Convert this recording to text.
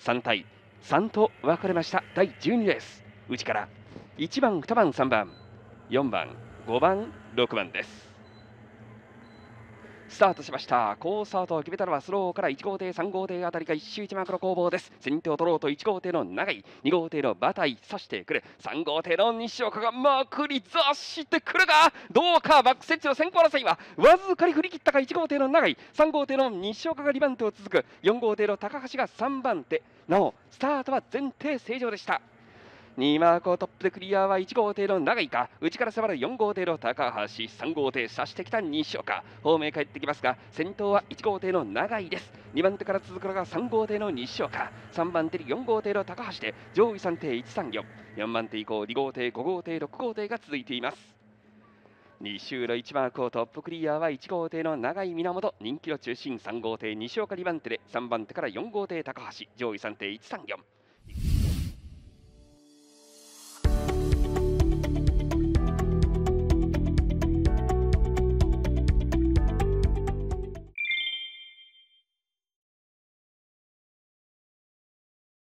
3対3と分かれました第12レース内から1番2番3番4番5番6番ですスタートしましたースアウトを決めたのはスローから1号艇3号艇あたりが1周1マークの攻防です先手を取ろうと1号艇の長井2号艇の馬体差してくる3号艇の西岡がまくり雑してくるがどうかバックセッチの先行争いはわずかに振り切ったか1号艇の長井3号艇の西岡が2番手を続く4号艇の高橋が3番手なおスタートは前提正常でした2マークをトップでクリアは1号艇の長井か内から迫る4号艇の高橋3号艇差してきた西岡方面帰ってきますが先頭は1号艇の長井です2番手から続くのが3号艇の西岡3番手に4号艇の高橋で上位3艇1344番手以降2号艇5号艇6号艇が続いています2周の1マークをトップクリアは1号艇の永井源人気の中心3号艇西岡2番手で3番手から4号艇高橋上位3艇134